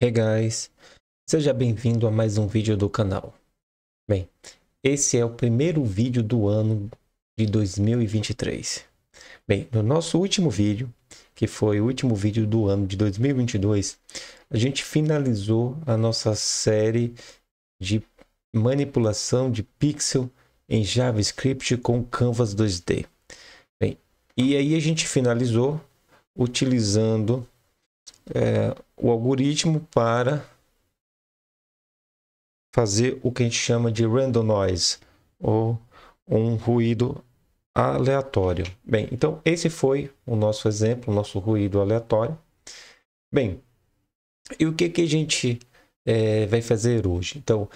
Hey guys, seja bem-vindo a mais um vídeo do canal. Bem, esse é o primeiro vídeo do ano de 2023. Bem, no nosso último vídeo, que foi o último vídeo do ano de 2022, a gente finalizou a nossa série de manipulação de pixel em JavaScript com Canvas 2D. Bem, e aí a gente finalizou utilizando é, o algoritmo para fazer o que a gente chama de random noise ou um ruído aleatório. Bem, então esse foi o nosso exemplo, o nosso ruído aleatório. Bem, e o que, que a gente é, vai fazer hoje? Então,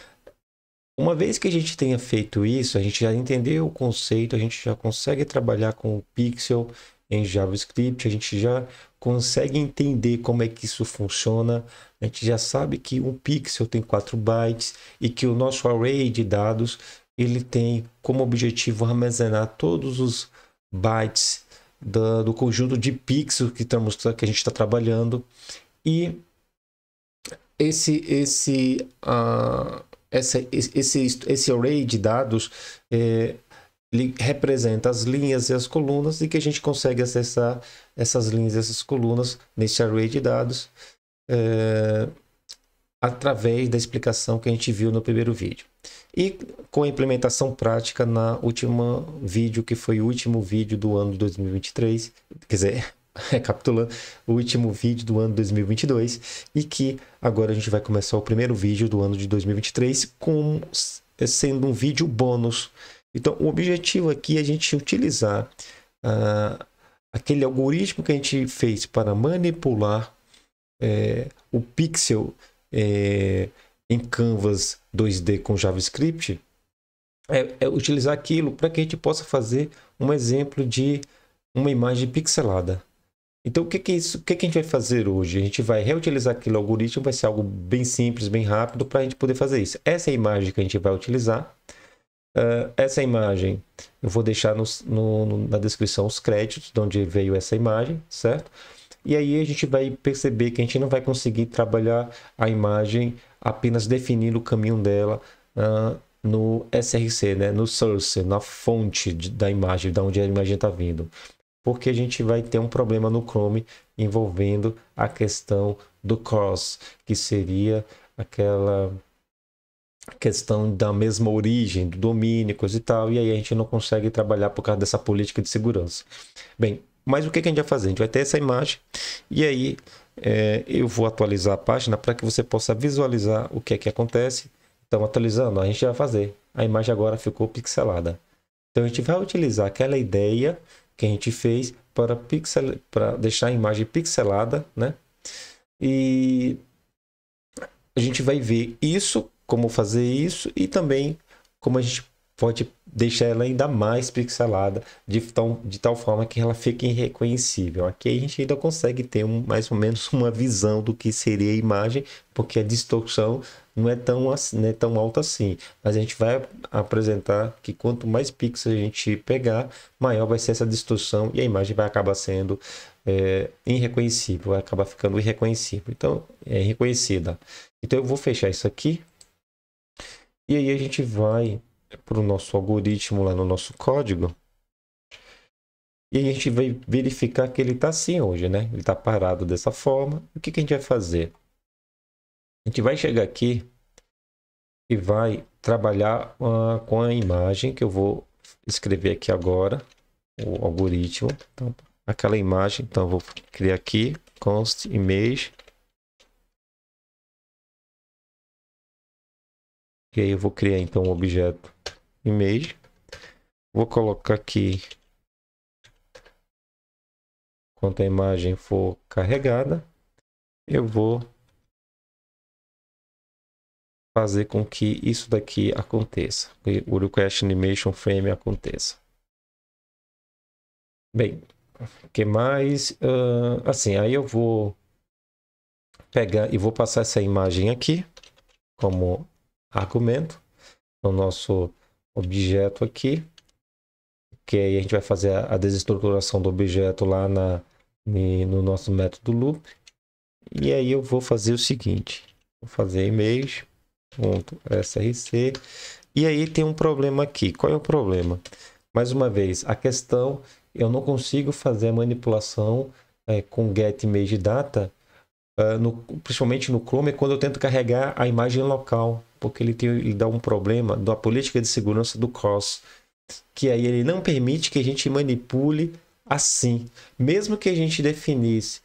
uma vez que a gente tenha feito isso, a gente já entendeu o conceito, a gente já consegue trabalhar com o pixel em JavaScript, a gente já consegue entender como é que isso funciona. A gente já sabe que um pixel tem 4 bytes e que o nosso array de dados ele tem como objetivo armazenar todos os bytes do, do conjunto de pixels que, estamos, que a gente está trabalhando. E esse, esse, uh, essa, esse, esse array de dados é, representa as linhas e as colunas e que a gente consegue acessar essas linhas e essas colunas nesse array de dados é, através da explicação que a gente viu no primeiro vídeo. E com a implementação prática na última vídeo, que foi o último vídeo do ano de 2023, quer dizer, recapitulando, o último vídeo do ano 2022 e que agora a gente vai começar o primeiro vídeo do ano de 2023 com eh, sendo um vídeo bônus então, o objetivo aqui é a gente utilizar ah, aquele algoritmo que a gente fez para manipular é, o pixel é, em Canvas 2D com JavaScript, é, é utilizar aquilo para que a gente possa fazer um exemplo de uma imagem pixelada. Então, o que, que, isso, o que, que a gente vai fazer hoje? A gente vai reutilizar aquele algoritmo, vai ser algo bem simples, bem rápido para a gente poder fazer isso. Essa é a imagem que a gente vai utilizar. Uh, essa imagem, eu vou deixar no, no, na descrição os créditos de onde veio essa imagem, certo? E aí a gente vai perceber que a gente não vai conseguir trabalhar a imagem apenas definindo o caminho dela uh, no SRC, né? no source, na fonte de, da imagem, de onde a imagem está vindo. Porque a gente vai ter um problema no Chrome envolvendo a questão do cross, que seria aquela questão da mesma origem, do domínio, coisa e tal, e aí a gente não consegue trabalhar por causa dessa política de segurança. Bem, mas o que, a gente vai fazer? A gente vai ter essa imagem e aí é, eu vou atualizar a página para que você possa visualizar o que é que acontece. Então, atualizando, a gente vai fazer. A imagem agora ficou pixelada. Então, a gente vai utilizar aquela ideia que a gente fez para, pixel, para deixar a imagem pixelada, né? E a gente vai ver isso como fazer isso e também como a gente pode deixar ela ainda mais pixelada de, tão, de tal forma que ela fique irreconhecível. Aqui a gente ainda consegue ter um, mais ou menos uma visão do que seria a imagem, porque a distorção não é tão, assim, não é tão alta assim. Mas a gente vai apresentar que quanto mais pixels a gente pegar, maior vai ser essa distorção e a imagem vai acabar sendo é, irreconhecível, vai acabar ficando irreconhecível. Então, é reconhecida. Então eu vou fechar isso aqui e aí a gente vai para o nosso algoritmo lá no nosso código. E a gente vai verificar que ele está assim hoje, né? Ele está parado dessa forma. O que, que a gente vai fazer? A gente vai chegar aqui e vai trabalhar uh, com a imagem que eu vou escrever aqui agora, o algoritmo. Então, aquela imagem, então eu vou criar aqui, const image E aí eu vou criar então um objeto image. Vou colocar aqui quando a imagem for carregada, eu vou fazer com que isso daqui aconteça, que o request animation frame aconteça. Bem, o que mais? Uh, assim, aí eu vou pegar e vou passar essa imagem aqui como argumento no nosso objeto aqui, que aí a gente vai fazer a desestruturação do objeto lá na, no nosso método loop. E aí eu vou fazer o seguinte, vou fazer image.src e aí tem um problema aqui. Qual é o problema? Mais uma vez, a questão, eu não consigo fazer a manipulação é, com get image data, uh, no, principalmente no Chrome, quando eu tento carregar a imagem local porque ele, tem, ele dá um problema da política de segurança do COS, que aí ele não permite que a gente manipule assim. Mesmo que a gente definisse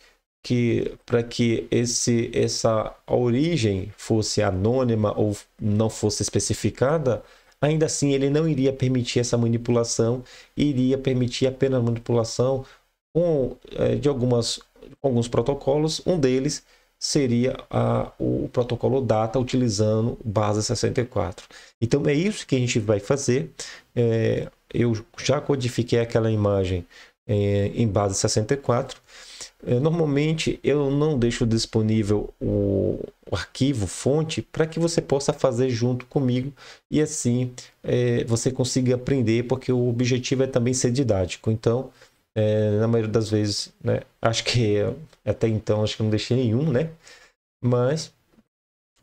que para que esse, essa origem fosse anônima ou não fosse especificada, ainda assim ele não iria permitir essa manipulação, iria permitir apenas manipulação com, eh, de algumas, alguns protocolos, um deles seria a, o protocolo DATA utilizando base 64. Então é isso que a gente vai fazer. É, eu já codifiquei aquela imagem é, em base 64. É, normalmente eu não deixo disponível o, o arquivo fonte para que você possa fazer junto comigo e assim é, você consiga aprender, porque o objetivo é também ser didático. Então é, na maioria das vezes, né? Acho que até então acho que não deixei nenhum, né? Mas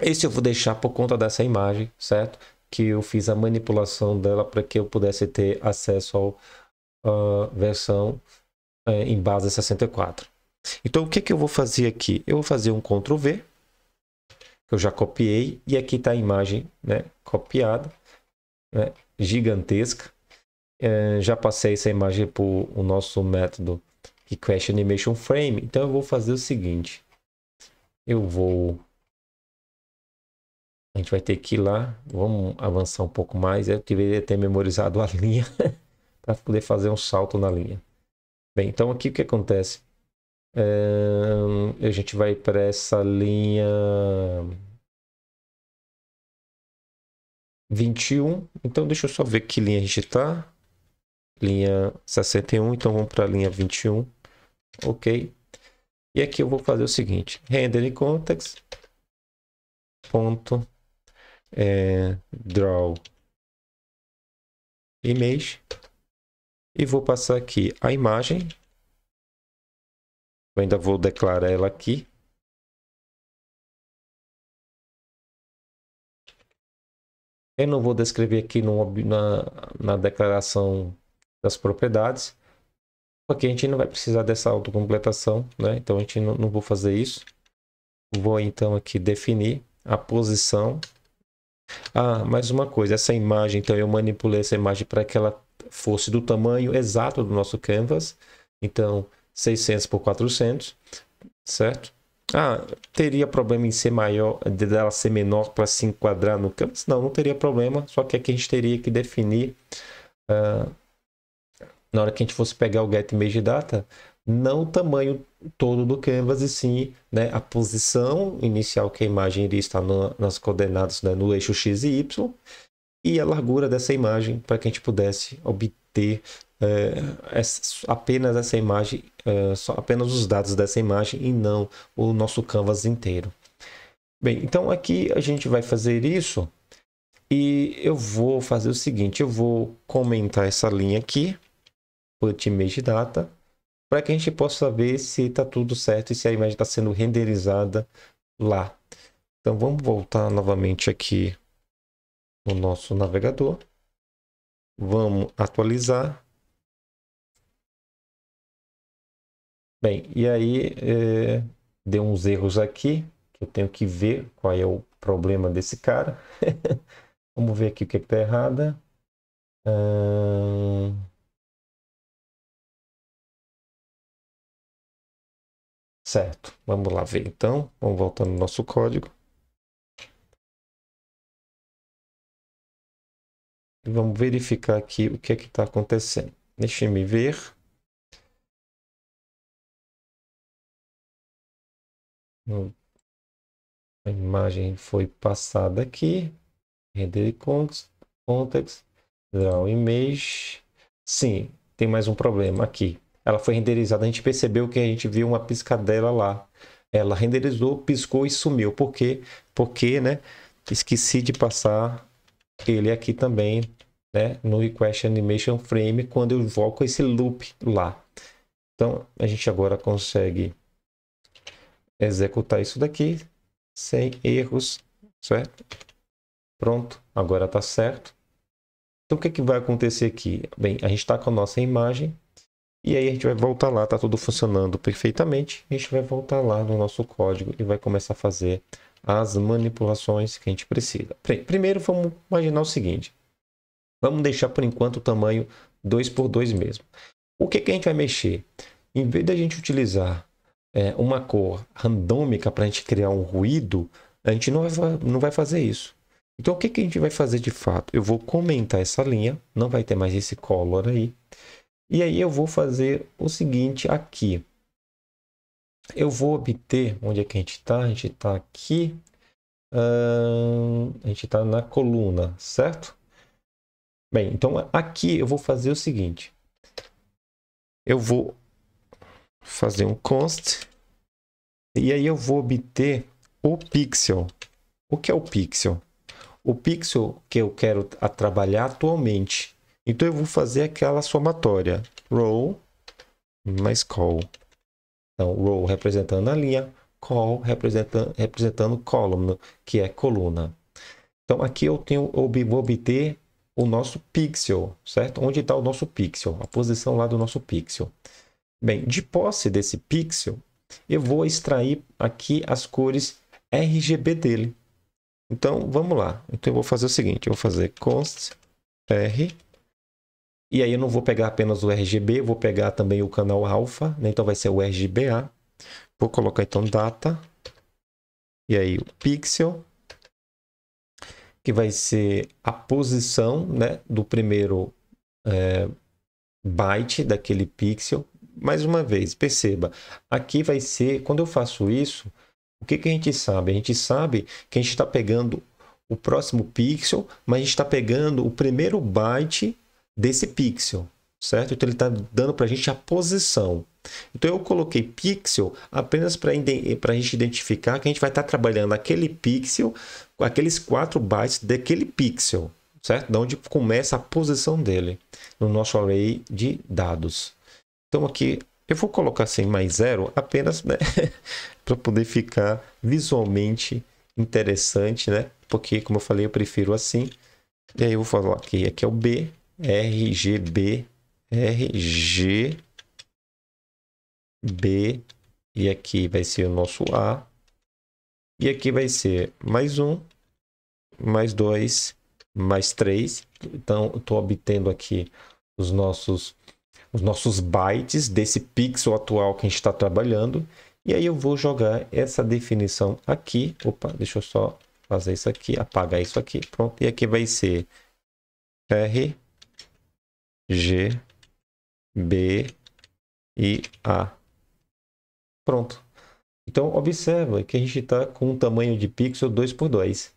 esse eu vou deixar por conta dessa imagem, certo? Que eu fiz a manipulação dela para que eu pudesse ter acesso à ah, versão é, em base 64. Então o que, que eu vou fazer aqui? Eu vou fazer um Ctrl V, que eu já copiei, e aqui está a imagem né, copiada, né, gigantesca. Eh, já passei essa imagem para o nosso método que Crash Animation Frame. Então eu vou fazer o seguinte. Eu vou... A gente vai ter que ir lá. Vamos avançar um pouco mais. Eu deveria ter memorizado a linha para poder fazer um salto na linha. Bem, então aqui o que acontece? Eh, a gente vai para essa linha 21. Então deixa eu só ver que linha a gente está linha 61, então vamos para a linha 21, ok? E aqui eu vou fazer o seguinte, render context, ponto, é, draw image, e vou passar aqui a imagem, eu ainda vou declarar ela aqui, Eu não vou descrever aqui no, na, na declaração das propriedades. Aqui a gente não vai precisar dessa autocompletação, né? Então a gente não, não vou fazer isso. Vou então aqui definir a posição. Ah, mais uma coisa, essa imagem, então eu manipulei essa imagem para que ela fosse do tamanho exato do nosso canvas. Então, 600 por 400, certo? Ah, teria problema em ser maior, de dela ser menor para se enquadrar no canvas? Não, não teria problema, só que aqui a gente teria que definir ah, na hora que a gente fosse pegar o get image data, não o tamanho todo do canvas, e sim né, a posição inicial que a imagem iria estar no, nas coordenadas né, no eixo x e y, e a largura dessa imagem para que a gente pudesse obter é, essa, apenas essa imagem, é, só, apenas os dados dessa imagem e não o nosso canvas inteiro. Bem, então aqui a gente vai fazer isso e eu vou fazer o seguinte, eu vou comentar essa linha aqui Bullet Image Data, para que a gente possa saber se está tudo certo e se a imagem está sendo renderizada lá. Então vamos voltar novamente aqui no nosso navegador. Vamos atualizar. Bem, e aí é, deu uns erros aqui, que eu tenho que ver qual é o problema desse cara. Vamos ver aqui o que é está errado. Hum... Certo, vamos lá ver então. Vamos voltar no nosso código. E vamos verificar aqui o que é que está acontecendo. Deixe-me ver. A imagem foi passada aqui. Render context, draw image. Sim, tem mais um problema aqui ela foi renderizada. A gente percebeu que a gente viu uma piscadela lá. Ela renderizou, piscou e sumiu. Por quê? Porque, né? Esqueci de passar ele aqui também, né? No Request Animation Frame, quando eu invoco esse loop lá. Então, a gente agora consegue executar isso daqui sem erros, certo? Pronto, agora está certo. Então, o que, é que vai acontecer aqui? Bem, a gente está com a nossa imagem, e aí a gente vai voltar lá, tá tudo funcionando perfeitamente. A gente vai voltar lá no nosso código e vai começar a fazer as manipulações que a gente precisa. Primeiro vamos imaginar o seguinte. Vamos deixar por enquanto o tamanho 2 por 2 mesmo. O que, que a gente vai mexer? Em vez da gente utilizar é, uma cor randômica para a gente criar um ruído, a gente não vai, não vai fazer isso. Então o que, que a gente vai fazer de fato? Eu vou comentar essa linha, não vai ter mais esse color aí. E aí eu vou fazer o seguinte aqui. Eu vou obter, onde é que a gente está? A gente está aqui, a gente está na coluna, certo? Bem, então aqui eu vou fazer o seguinte. Eu vou fazer um const e aí eu vou obter o pixel. O que é o pixel? O pixel que eu quero trabalhar atualmente. Então eu vou fazer aquela somatória. Row mais call. Então, row representando a linha, call representando, representando column, que é coluna. Então aqui eu tenho, vou obter o nosso pixel, certo? Onde está o nosso pixel, a posição lá do nosso pixel. Bem, de posse desse pixel, eu vou extrair aqui as cores RGB dele. Então, vamos lá. Então, eu vou fazer o seguinte, eu vou fazer const r e aí eu não vou pegar apenas o RGB, vou pegar também o canal alfa, né? Então vai ser o RGBA. Vou colocar então data. E aí o pixel, que vai ser a posição né, do primeiro é, byte daquele pixel. Mais uma vez, perceba, aqui vai ser, quando eu faço isso, o que, que a gente sabe? A gente sabe que a gente está pegando o próximo pixel, mas a gente está pegando o primeiro byte desse pixel, certo? Então ele está dando para a gente a posição. Então eu coloquei pixel apenas para a gente identificar que a gente vai estar tá trabalhando aquele pixel, aqueles 4 bytes daquele pixel, certo? Da onde começa a posição dele no nosso array de dados. Então aqui eu vou colocar sem assim, mais zero apenas né? para poder ficar visualmente interessante, né? Porque como eu falei, eu prefiro assim. E aí eu vou falar que aqui é o B, RGB, RGB, e aqui vai ser o nosso A, e aqui vai ser mais um, mais dois, mais três. Então, eu estou obtendo aqui os nossos, os nossos bytes desse pixel atual que a gente está trabalhando. E aí eu vou jogar essa definição aqui. Opa, deixa eu só fazer isso aqui, apagar isso aqui. Pronto, e aqui vai ser R G, B e A. Pronto. Então, observa que a gente está com um tamanho de pixel 2 por 2.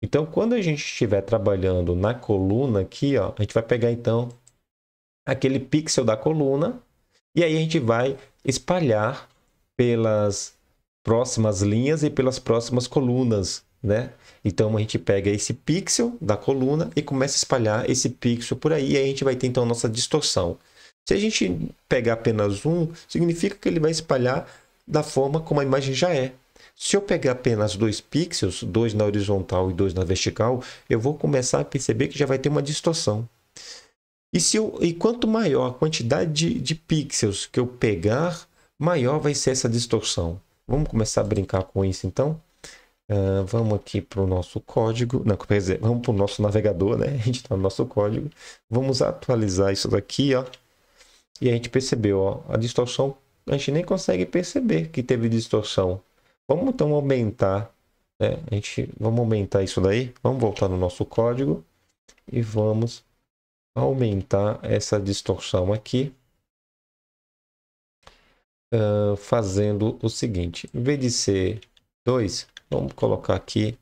Então, quando a gente estiver trabalhando na coluna aqui, ó, a gente vai pegar, então, aquele pixel da coluna e aí a gente vai espalhar pelas próximas linhas e pelas próximas colunas né? Então a gente pega esse pixel da coluna e começa a espalhar esse pixel por aí, e aí a gente vai ter então a nossa distorção. Se a gente pegar apenas um, significa que ele vai espalhar da forma como a imagem já é. Se eu pegar apenas dois pixels, dois na horizontal e dois na vertical, eu vou começar a perceber que já vai ter uma distorção. E, se eu, e quanto maior a quantidade de, de pixels que eu pegar, maior vai ser essa distorção. Vamos começar a brincar com isso então? Uh, vamos aqui para o nosso código. Não, quer dizer, vamos para o nosso navegador, né? A gente está no nosso código. Vamos atualizar isso daqui, ó. E a gente percebeu, ó, a distorção, a gente nem consegue perceber que teve distorção. Vamos então aumentar, né? A gente, vamos aumentar isso daí. Vamos voltar no nosso código e vamos aumentar essa distorção aqui. Uh, fazendo o seguinte, em vez de ser 2, Vamos colocar aqui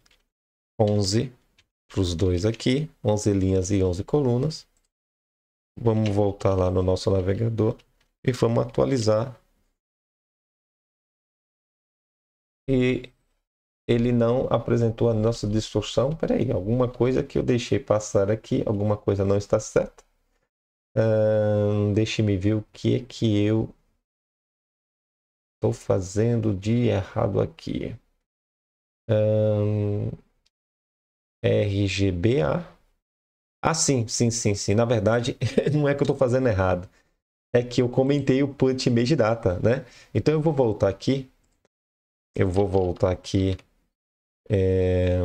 11 para os dois aqui, 11 linhas e 11 colunas. Vamos voltar lá no nosso navegador e vamos atualizar. E ele não apresentou a nossa distorção. Espera aí, alguma coisa que eu deixei passar aqui, alguma coisa não está certa. Hum, Deixe-me ver o que é que eu estou fazendo de errado aqui. Um, RGBA. Ah, sim, sim, sim, sim. Na verdade, não é que eu estou fazendo errado. É que eu comentei o put image data, né? Então eu vou voltar aqui. Eu vou voltar aqui. É...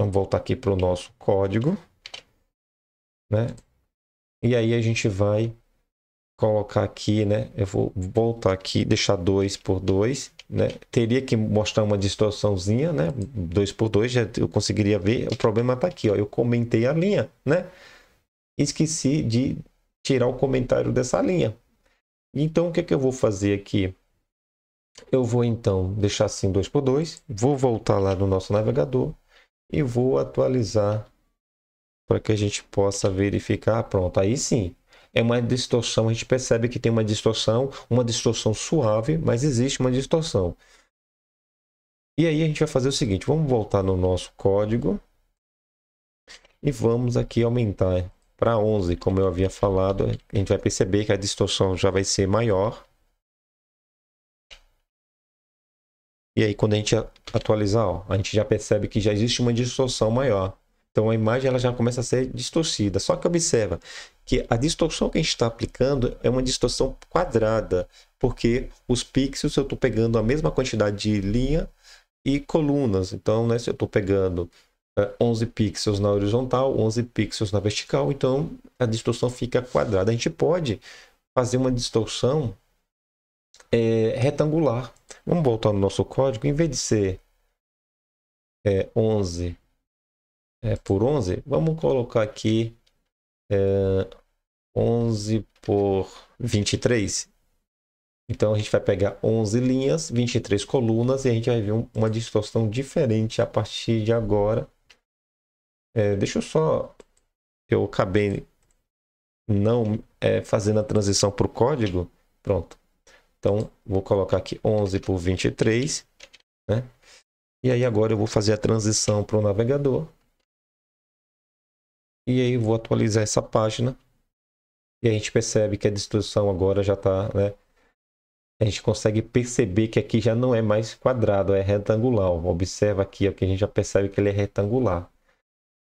Vamos voltar aqui para o nosso código. Né? E aí a gente vai colocar aqui, né? Eu vou voltar aqui, deixar 2 por 2 né? Teria que mostrar uma distorçãozinha, né? 2 por 2 já eu conseguiria ver. O problema está aqui, ó. Eu comentei a linha, né? Esqueci de tirar o comentário dessa linha. Então, o que é que eu vou fazer aqui? Eu vou então deixar assim 2 por 2, vou voltar lá no nosso navegador e vou atualizar para que a gente possa verificar. Pronto, aí sim, é uma distorção, a gente percebe que tem uma distorção, uma distorção suave, mas existe uma distorção. E aí a gente vai fazer o seguinte, vamos voltar no nosso código e vamos aqui aumentar para 11, como eu havia falado, a gente vai perceber que a distorção já vai ser maior. E aí quando a gente atualizar, ó, a gente já percebe que já existe uma distorção maior. Então a imagem ela já começa a ser distorcida. Só que observa que a distorção que a gente está aplicando é uma distorção quadrada, porque os pixels eu estou pegando a mesma quantidade de linha e colunas. Então, né, se eu estou pegando é, 11 pixels na horizontal, 11 pixels na vertical, então a distorção fica quadrada. A gente pode fazer uma distorção é, retangular. Vamos voltar no nosso código, em vez de ser é, 11 é, por 11, vamos colocar aqui é, 11 por 23. Então, a gente vai pegar 11 linhas, 23 colunas, e a gente vai ver um, uma distorção diferente a partir de agora. É, deixa eu só... Eu acabei não é, fazendo a transição para o código. Pronto. Então, vou colocar aqui 11 por 23, né? E aí agora eu vou fazer a transição para o navegador. E aí vou atualizar essa página. E a gente percebe que a destruição agora já está, né? A gente consegue perceber que aqui já não é mais quadrado, é retangular. Observa aqui, ó, que a gente já percebe que ele é retangular.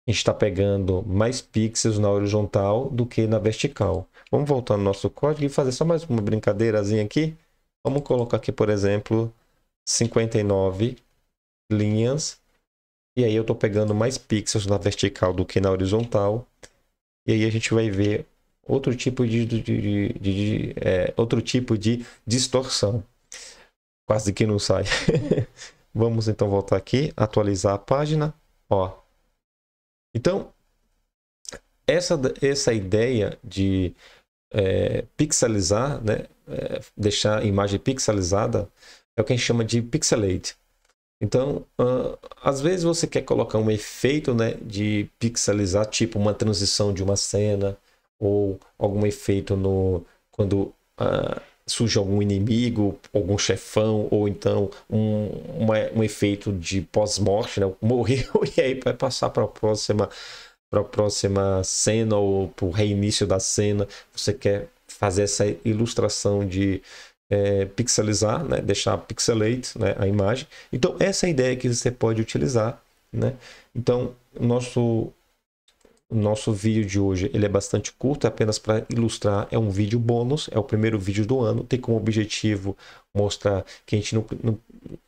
A gente está pegando mais pixels na horizontal do que na vertical. Vamos voltar no nosso código e fazer só mais uma brincadeirazinha aqui. Vamos colocar aqui, por exemplo, 59 linhas e aí eu estou pegando mais pixels na vertical do que na horizontal. E aí a gente vai ver outro tipo de, de, de, de é, outro tipo de distorção. Quase que não sai. Vamos então voltar aqui, atualizar a página. Ó. Então, essa, essa ideia de é, pixelizar, né? É, deixar a imagem pixelizada, é o que a gente chama de pixelate. Então, uh, às vezes você quer colocar um efeito né, de pixelizar, tipo uma transição de uma cena, ou algum efeito no quando uh, surge algum inimigo, algum chefão, ou então um, uma, um efeito de pós-morte, né? morreu e aí vai passar para a próxima para a próxima cena ou para o reinício da cena. Você quer fazer essa ilustração de é, pixelizar, né? deixar pixelate né? a imagem. Então, essa é a ideia que você pode utilizar. Né? Então, nosso nosso vídeo de hoje ele é bastante curto, é apenas para ilustrar, é um vídeo bônus, é o primeiro vídeo do ano, tem como objetivo mostrar que a gente não, não,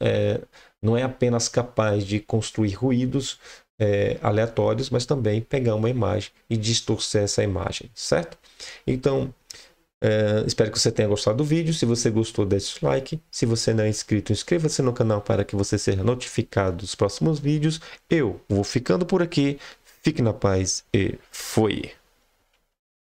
é, não é apenas capaz de construir ruídos é, aleatórios, mas também pegar uma imagem e distorcer essa imagem, certo? Então, é, espero que você tenha gostado do vídeo. Se você gostou, deixe o like. Se você não é inscrito, inscreva-se no canal para que você seja notificado dos próximos vídeos. Eu vou ficando por aqui. Fique na paz e fui!